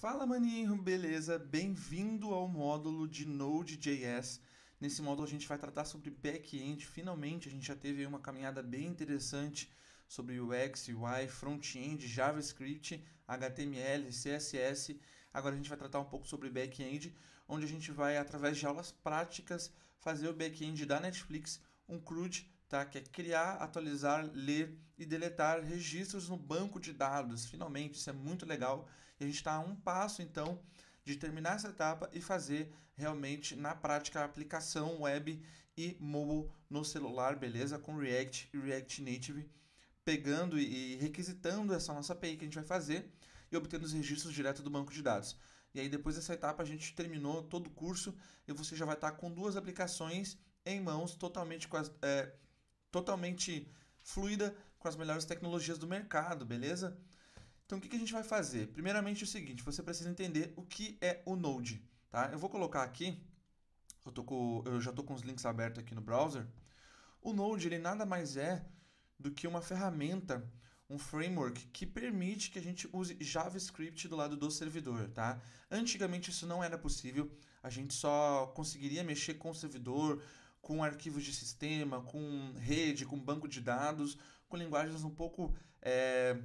Fala maninho, beleza? Bem-vindo ao módulo de Node.js. Nesse módulo a gente vai tratar sobre back-end. Finalmente a gente já teve uma caminhada bem interessante sobre UX, UI, front-end, JavaScript, HTML, CSS. Agora a gente vai tratar um pouco sobre back-end, onde a gente vai através de aulas práticas fazer o back-end da Netflix um CRUD tá? que é criar, atualizar, ler e deletar registros no banco de dados. Finalmente, isso é muito legal e a gente está a um passo, então, de terminar essa etapa e fazer realmente na prática a aplicação web e mobile no celular, beleza? Com React e React Native, pegando e requisitando essa nossa API que a gente vai fazer e obtendo os registros direto do banco de dados. E aí depois dessa etapa a gente terminou todo o curso e você já vai estar tá com duas aplicações em mãos totalmente é, totalmente fluida com as melhores tecnologias do mercado, beleza? Então o que, que a gente vai fazer? Primeiramente é o seguinte, você precisa entender o que é o Node. Tá? Eu vou colocar aqui, eu, tô com, eu já estou com os links abertos aqui no browser. O Node ele nada mais é do que uma ferramenta, um framework que permite que a gente use JavaScript do lado do servidor, tá? Antigamente isso não era possível, a gente só conseguiria mexer com o servidor, com arquivos de sistema, com rede, com banco de dados, com linguagens um pouco é,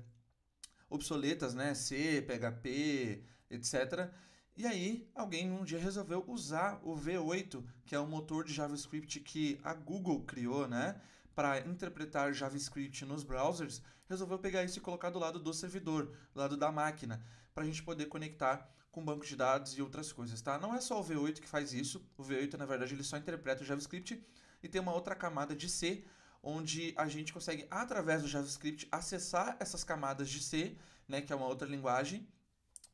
obsoletas, né? C, PHP, etc. E aí, alguém um dia resolveu usar o V8, que é o motor de JavaScript que a Google criou, né? Para interpretar JavaScript nos browsers, resolveu pegar isso e colocar do lado do servidor, do lado da máquina, para a gente poder conectar com banco de dados e outras coisas, tá? Não é só o V8 que faz isso, o V8 na verdade ele só interpreta o JavaScript e tem uma outra camada de C onde a gente consegue, através do JavaScript, acessar essas camadas de C, né, que é uma outra linguagem,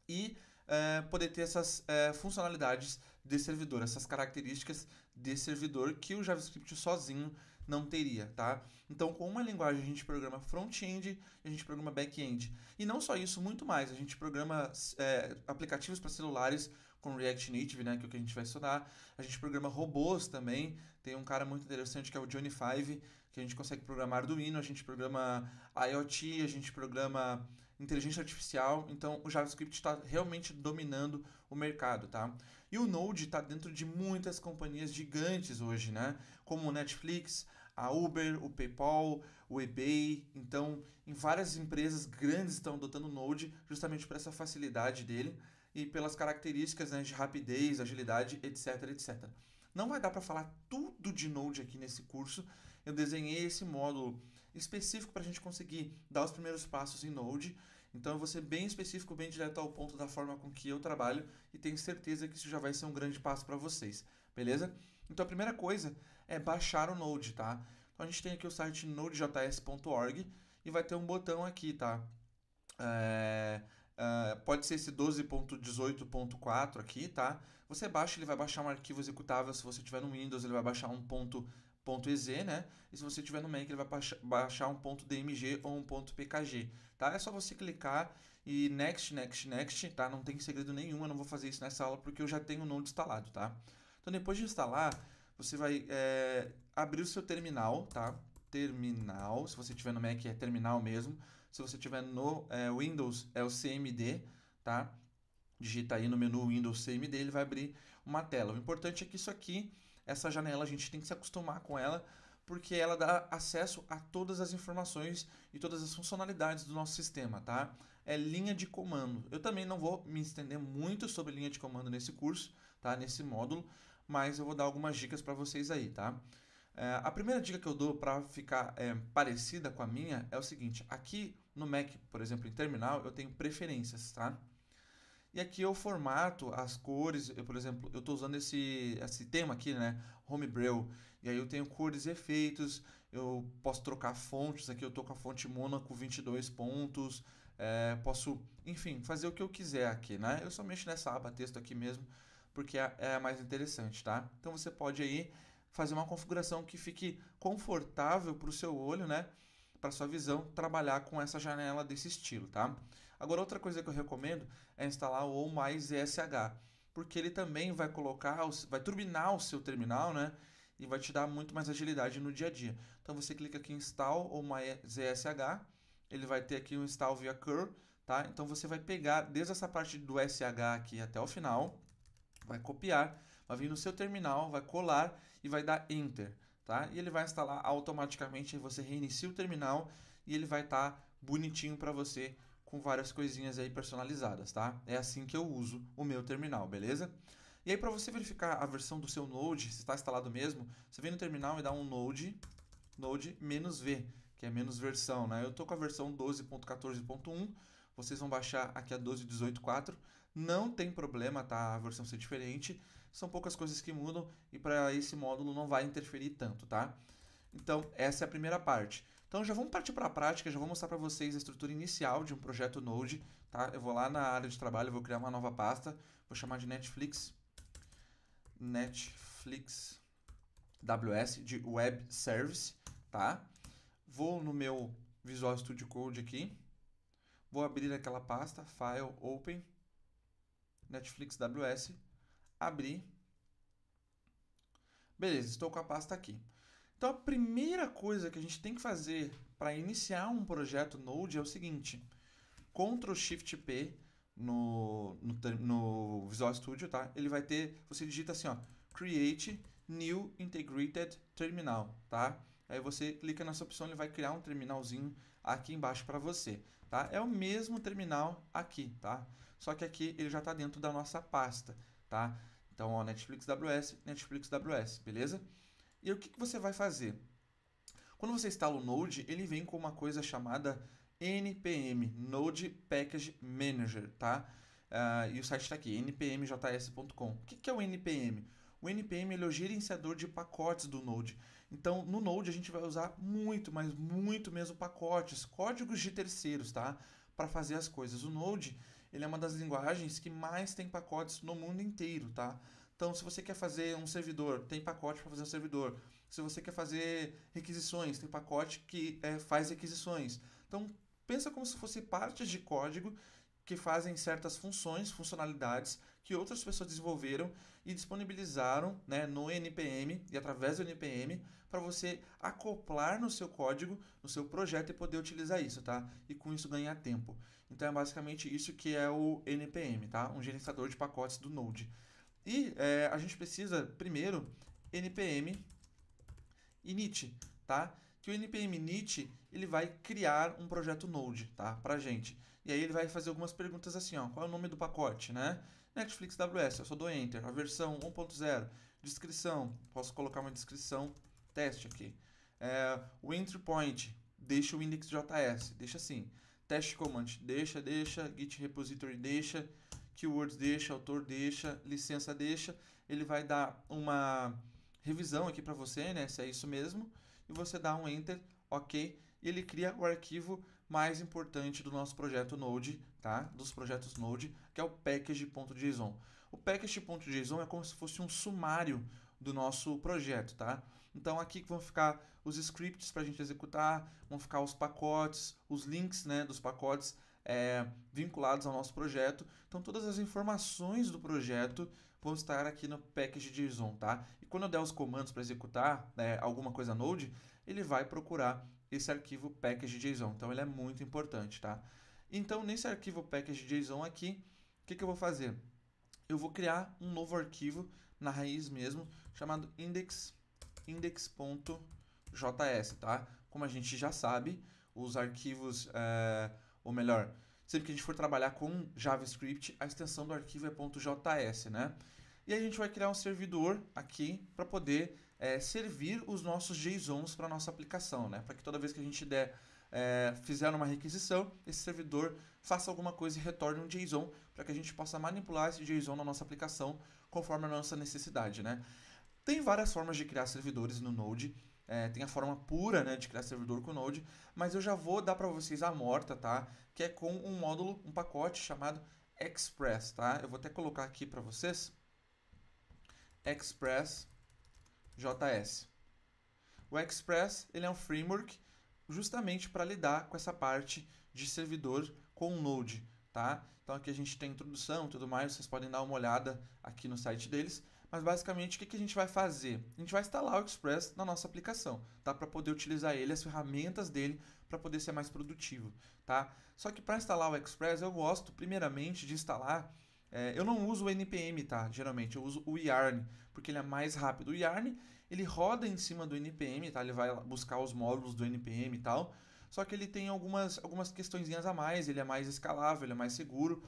e é, poder ter essas é, funcionalidades de servidor, essas características de servidor que o JavaScript sozinho não teria, tá? Então, com uma linguagem a gente programa front-end, a gente programa back-end. E não só isso, muito mais. A gente programa é, aplicativos para celulares com React Native, né, que é o que a gente vai estudar. A gente programa robôs também. Tem um cara muito interessante que é o Johnny Five, que a gente consegue programar Arduino, a gente programa IoT, a gente programa inteligência artificial. Então, o JavaScript está realmente dominando o mercado, tá? E o Node está dentro de muitas companhias gigantes hoje, né? Como o Netflix, a Uber, o PayPal, o eBay. Então, em várias empresas grandes estão adotando o Node justamente por essa facilidade dele e pelas características né, de rapidez, agilidade, etc, etc. Não vai dar para falar tudo de Node aqui nesse curso. Eu desenhei esse módulo específico para a gente conseguir dar os primeiros passos em Node. Então eu vou ser bem específico, bem direto ao ponto da forma com que eu trabalho e tenho certeza que isso já vai ser um grande passo para vocês, beleza? Então a primeira coisa é baixar o Node, tá? Então a gente tem aqui o site nodejs.org e vai ter um botão aqui, tá? É ah, pode ser esse 12.18.4 aqui, tá? Você baixa, ele vai baixar um arquivo executável. Se você tiver no Windows, ele vai baixar um ponto, ponto .ez, né? E se você tiver no Mac, ele vai baixar, baixar um ponto .dmg ou um ponto .pkg, tá? É só você clicar e next, next, next, tá? Não tem segredo nenhum, eu não vou fazer isso nessa aula porque eu já tenho o Node instalado, tá? Então, depois de instalar, você vai é, abrir o seu terminal, tá? terminal. Se você tiver no Mac é terminal mesmo. Se você tiver no é, Windows é o CMD, tá? Digita aí no menu Windows CMD, ele vai abrir uma tela. O importante é que isso aqui, essa janela, a gente tem que se acostumar com ela, porque ela dá acesso a todas as informações e todas as funcionalidades do nosso sistema, tá? É linha de comando. Eu também não vou me estender muito sobre linha de comando nesse curso, tá? Nesse módulo, mas eu vou dar algumas dicas para vocês aí, tá? É, a primeira dica que eu dou para ficar é, parecida com a minha é o seguinte: aqui no Mac, por exemplo, em terminal, eu tenho preferências, tá? E aqui eu formato as cores, eu, por exemplo, eu estou usando esse, esse tema aqui, né? Homebrew. E aí eu tenho cores e efeitos, eu posso trocar fontes, aqui eu estou com a fonte Monaco 22 pontos, é, posso, enfim, fazer o que eu quiser aqui, né? Eu só mexo nessa aba texto aqui mesmo, porque é, é mais interessante, tá? Então você pode aí fazer uma configuração que fique confortável para o seu olho, né? Para sua visão, trabalhar com essa janela desse estilo, tá? Agora, outra coisa que eu recomendo é instalar o ou mais ESH, porque ele também vai colocar, vai turbinar o seu terminal, né? E vai te dar muito mais agilidade no dia a dia. Então você clica aqui em install ou mais ESH, ele vai ter aqui um install via curl, tá? Então você vai pegar desde essa parte do SH aqui até o final, vai copiar vai vir no seu terminal, vai colar e vai dar Enter, tá? E ele vai instalar automaticamente, aí você reinicia o terminal e ele vai estar tá bonitinho para você com várias coisinhas aí personalizadas, tá? É assim que eu uso o meu terminal, beleza? E aí para você verificar a versão do seu Node, se está instalado mesmo, você vem no terminal e dá um Node, Node-V, que é menos versão, né? Eu tô com a versão 12.14.1, vocês vão baixar aqui a 12.18.4. Não tem problema, tá? A versão ser diferente. São poucas coisas que mudam e para esse módulo não vai interferir tanto, tá? Então, essa é a primeira parte. Então, já vamos partir para a prática, já vou mostrar para vocês a estrutura inicial de um projeto Node, tá? Eu vou lá na área de trabalho, vou criar uma nova pasta, vou chamar de Netflix, Netflix WS, de Web Service, tá? Vou no meu Visual Studio Code aqui, Vou abrir aquela pasta, File, Open, Netflix WS, abrir. Beleza, estou com a pasta aqui. Então a primeira coisa que a gente tem que fazer para iniciar um projeto Node é o seguinte: Ctrl Shift P no, no, no, Visual Studio, tá? Ele vai ter, você digita assim, ó, Create New Integrated Terminal, tá? Aí você clica nessa opção, ele vai criar um terminalzinho aqui embaixo para você, tá? É o mesmo terminal aqui, tá? Só que aqui ele já está dentro da nossa pasta, tá? Então, ó, Netflix WS, Netflix WS, beleza? E o que, que você vai fazer? Quando você instala o Node, ele vem com uma coisa chamada NPM, Node Package Manager, tá? Uh, e o site está aqui, npmjs.com. O que, que é o NPM? o NPM ele é o gerenciador de pacotes do Node. Então, no Node a gente vai usar muito, mas muito mesmo pacotes, códigos de terceiros, tá? Para fazer as coisas. O Node, ele é uma das linguagens que mais tem pacotes no mundo inteiro, tá? Então, se você quer fazer um servidor, tem pacote para fazer um servidor. Se você quer fazer requisições, tem pacote que é, faz requisições. Então, pensa como se fosse partes de código que fazem certas funções, funcionalidades que outras pessoas desenvolveram e disponibilizaram né, no NPM e através do NPM para você acoplar no seu código, no seu projeto e poder utilizar isso, tá? E com isso ganhar tempo. Então é basicamente isso que é o NPM, tá? Um gerenciador de pacotes do Node. E é, a gente precisa primeiro npm init, tá? Que o npm init ele vai criar um projeto Node, tá? Para gente. E aí ele vai fazer algumas perguntas assim, ó, qual é o nome do pacote, né? Netflix WS, eu só dou enter, a versão 1.0, descrição, posso colocar uma descrição, teste aqui. É, o entry point, deixa o index.js, deixa assim. Teste command, deixa, deixa, git repository, deixa, keywords, deixa, autor, deixa, licença, deixa. Ele vai dar uma revisão aqui para você, né, se é isso mesmo, e você dá um enter, ok, e ele cria o arquivo mais importante do nosso projeto Node, tá? Dos projetos Node, que é o package.json. O package.json é como se fosse um sumário do nosso projeto, tá? Então aqui vão ficar os scripts para a gente executar, vão ficar os pacotes, os links, né, dos pacotes é, vinculados ao nosso projeto. Então todas as informações do projeto vão estar aqui no package.json, tá? E quando eu der os comandos para executar né, alguma coisa Node, ele vai procurar esse arquivo package.json. Então ele é muito importante, tá? Então nesse arquivo package.json aqui, o que, que eu vou fazer? Eu vou criar um novo arquivo na raiz mesmo, chamado index index.js, tá? Como a gente já sabe, os arquivos, é, ou melhor, sempre que a gente for trabalhar com JavaScript, a extensão do arquivo é .js, né? E a gente vai criar um servidor aqui para poder é, servir os nossos JSONs para nossa aplicação, né? Para que toda vez que a gente der é, fizer uma requisição, esse servidor faça alguma coisa e retorne um JSON para que a gente possa manipular esse JSON na nossa aplicação conforme a nossa necessidade, né? Tem várias formas de criar servidores no Node. É, tem a forma pura né, de criar servidor com Node, mas eu já vou dar para vocês a morta, tá? Que é com um módulo, um pacote chamado Express, tá? Eu vou até colocar aqui para vocês. Express JS. O Express ele é um framework justamente para lidar com essa parte de servidor com Node, tá? Então aqui a gente tem introdução e tudo mais, vocês podem dar uma olhada aqui no site deles. Mas basicamente o que, que a gente vai fazer? A gente vai instalar o Express na nossa aplicação, tá? Para poder utilizar ele, as ferramentas dele, para poder ser mais produtivo, tá? Só que para instalar o Express eu gosto primeiramente de instalar é, eu não uso o NPM, tá? Geralmente, eu uso o Yarn, porque ele é mais rápido. O Yarn, ele roda em cima do NPM, tá? Ele vai buscar os módulos do NPM e tal. Só que ele tem algumas, algumas questõezinhas a mais, ele é mais escalável, ele é mais seguro.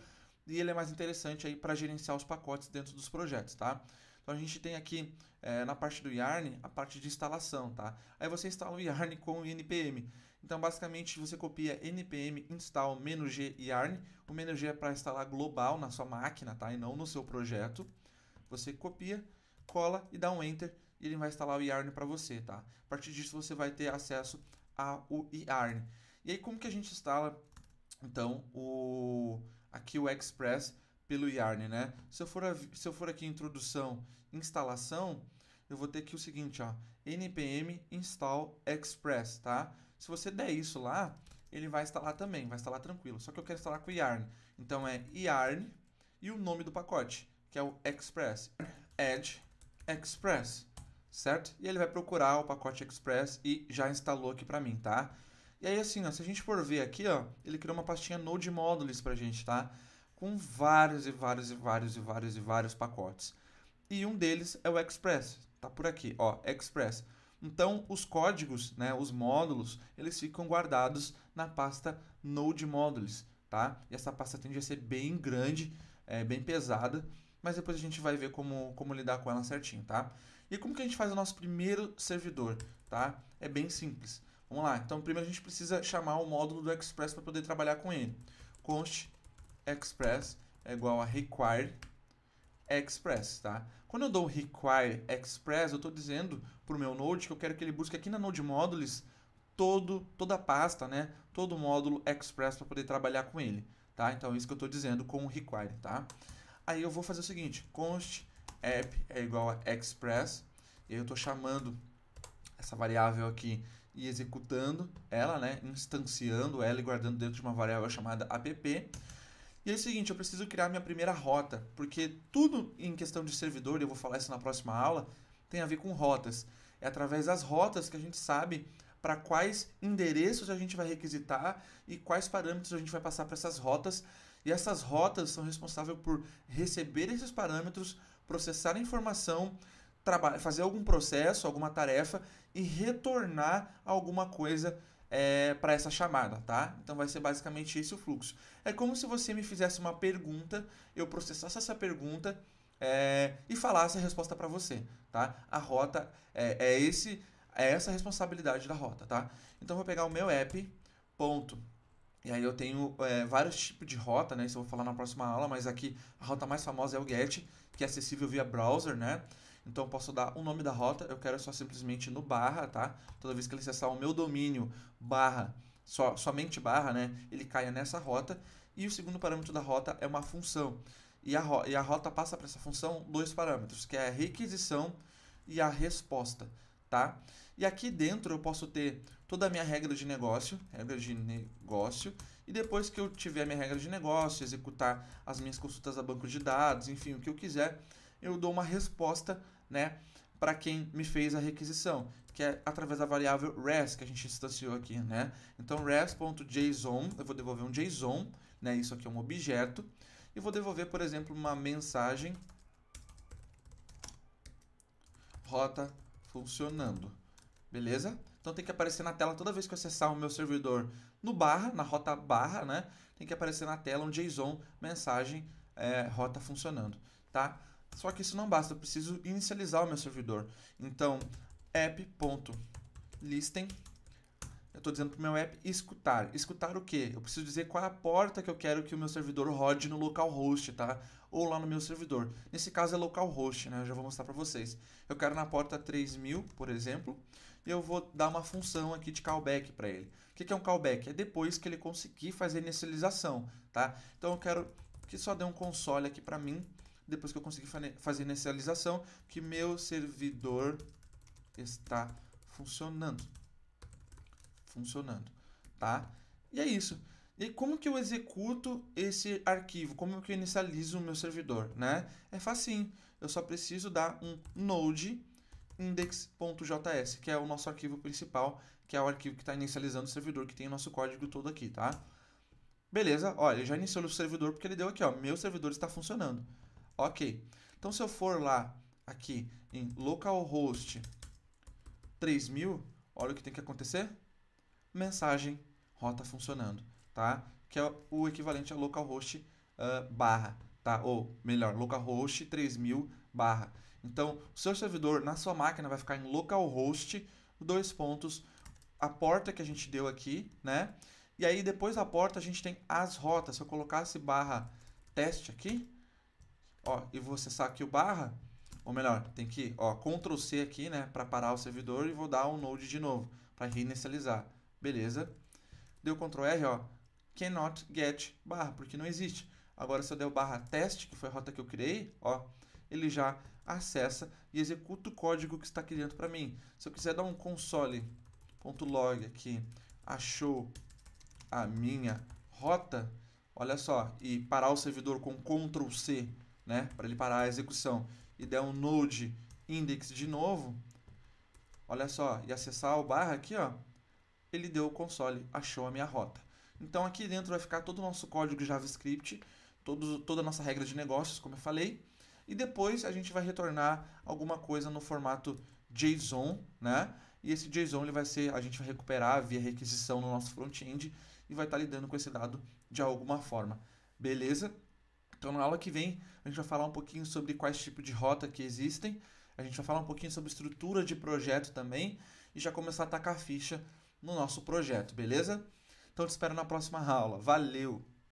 E ele é mais interessante aí para gerenciar os pacotes dentro dos projetos, tá? Então a gente tem aqui é, na parte do Yarn a parte de instalação, tá? Aí você instala o Yarn com o NPM. Então, basicamente, você copia npm install -g yarn. O -g é para instalar global na sua máquina, tá? E não no seu projeto. Você copia, cola e dá um enter e ele vai instalar o yarn para você, tá? A partir disso, você vai ter acesso ao yarn. E aí, como que a gente instala, então, o aqui o Express pelo yarn, né? Se eu for, se eu for aqui introdução, instalação, eu vou ter aqui o seguinte, ó, npm install express, tá? Se você der isso lá, ele vai instalar também, vai instalar tranquilo. Só que eu quero instalar com yarn. Então é yarn e o nome do pacote, que é o Express. Edge Express, certo? E ele vai procurar o pacote Express e já instalou aqui para mim, tá? E aí assim, ó, se a gente for ver aqui, ó, ele criou uma pastinha Node Modules pra gente, tá? Com vários e vários e vários e vários e vários pacotes. E um deles é o Express, tá por aqui, ó, Express. Então, os códigos, né, os módulos, eles ficam guardados na pasta Node Modules, tá? E essa pasta tende a ser bem grande, é, bem pesada, mas depois a gente vai ver como, como lidar com ela certinho, tá? E como que a gente faz o nosso primeiro servidor, tá? É bem simples. Vamos lá, então primeiro a gente precisa chamar o módulo do Express para poder trabalhar com ele. Const Express é igual a require Express, tá? Quando eu dou require Express, eu estou dizendo para o meu Node que eu quero que ele busque aqui na Node Modules todo, toda a pasta, né? Todo o módulo Express para poder trabalhar com ele, tá? Então, é isso que eu estou dizendo com o require, tá? Aí eu vou fazer o seguinte, const app é igual a Express, e eu estou chamando essa variável aqui e executando ela, né? Instanciando ela e guardando dentro de uma variável chamada app, e é o seguinte, eu preciso criar minha primeira rota, porque tudo em questão de servidor, eu vou falar isso na próxima aula, tem a ver com rotas. É através das rotas que a gente sabe para quais endereços a gente vai requisitar e quais parâmetros a gente vai passar para essas rotas. E essas rotas são responsáveis por receber esses parâmetros, processar a informação, fazer algum processo, alguma tarefa e retornar alguma coisa é, para essa chamada, tá? Então vai ser basicamente esse o fluxo. É como se você me fizesse uma pergunta, eu processasse essa pergunta é, e falasse a resposta para você, tá? A rota é, é, esse, é essa a responsabilidade da rota, tá? Então vou pegar o meu app, ponto. E aí eu tenho é, vários tipos de rota, né? Isso eu vou falar na próxima aula, mas aqui a rota mais famosa é o GET, que é acessível via browser, né? Então eu posso dar o nome da rota, eu quero só simplesmente no barra, tá? Toda vez que ele acessar o meu domínio barra, só, somente barra, né? Ele caia nessa rota. E o segundo parâmetro da rota é uma função. E a, e a rota passa para essa função dois parâmetros, que é a requisição e a resposta, tá? E aqui dentro eu posso ter toda a minha regra de negócio, regra de negócio, e depois que eu tiver a minha regra de negócio, executar as minhas consultas a banco de dados, enfim, o que eu quiser, eu dou uma resposta, né, para quem me fez a requisição, que é através da variável res que a gente instanciou aqui, né? Então res.json, eu vou devolver um JSON, né? Isso aqui é um objeto e vou devolver, por exemplo, uma mensagem rota funcionando. Beleza? Então tem que aparecer na tela toda vez que eu acessar o meu servidor no barra, na rota barra, né? Tem que aparecer na tela um JSON mensagem é, rota funcionando, tá? Só que isso não basta, eu preciso inicializar o meu servidor. Então, app.listen, eu estou dizendo para o meu app escutar. Escutar o quê? Eu preciso dizer qual é a porta que eu quero que o meu servidor rode no localhost, tá? Ou lá no meu servidor. Nesse caso é localhost, né? Eu já vou mostrar para vocês. Eu quero na porta 3000, por exemplo, e eu vou dar uma função aqui de callback para ele. O que é um callback? É depois que ele conseguir fazer a inicialização, tá? Então eu quero que só dê um console aqui para mim depois que eu consegui fazer a inicialização, que meu servidor está funcionando. Funcionando, tá? E é isso. E como que eu executo esse arquivo? Como que eu inicializo o meu servidor, né? É facinho. Eu só preciso dar um node index.js, que é o nosso arquivo principal, que é o arquivo que está inicializando o servidor, que tem o nosso código todo aqui, tá? Beleza, olha, ele já iniciou o servidor porque ele deu aqui, ó, meu servidor está funcionando. Ok. Então, se eu for lá aqui em localhost 3000, olha o que tem que acontecer. Mensagem rota funcionando, tá? Que é o equivalente a localhost uh, barra, tá? Ou melhor, localhost 3000 barra. Então, o seu servidor na sua máquina vai ficar em localhost, dois pontos, a porta que a gente deu aqui, né? E aí depois da porta a gente tem as rotas. Se eu colocasse barra teste aqui, Ó, e vou acessar aqui o barra, ou melhor, tem que, ó, Ctrl C aqui, né, para parar o servidor e vou dar um node de novo para reinicializar. Beleza? Deu Ctrl R, ó, cannot get barra, porque não existe. Agora se eu der o barra test, que foi a rota que eu criei, ó, ele já acessa e executa o código que está aqui dentro para mim. Se eu quiser dar um console.log aqui, achou a minha rota, olha só, e parar o servidor com Ctrl C né, para ele parar a execução, e der um node index de novo, olha só, e acessar o barra aqui, ó, ele deu o console, achou a minha rota. Então aqui dentro vai ficar todo o nosso código JavaScript, todo, toda a nossa regra de negócios, como eu falei, e depois a gente vai retornar alguma coisa no formato JSON, né? E esse JSON ele vai ser, a gente vai recuperar via requisição no nosso front-end e vai estar tá lidando com esse dado de alguma forma. Beleza? Então, na aula que vem, a gente vai falar um pouquinho sobre quais tipos de rota que existem, a gente vai falar um pouquinho sobre estrutura de projeto também e já começar a tacar ficha no nosso projeto, beleza? Então, te espero na próxima aula. Valeu!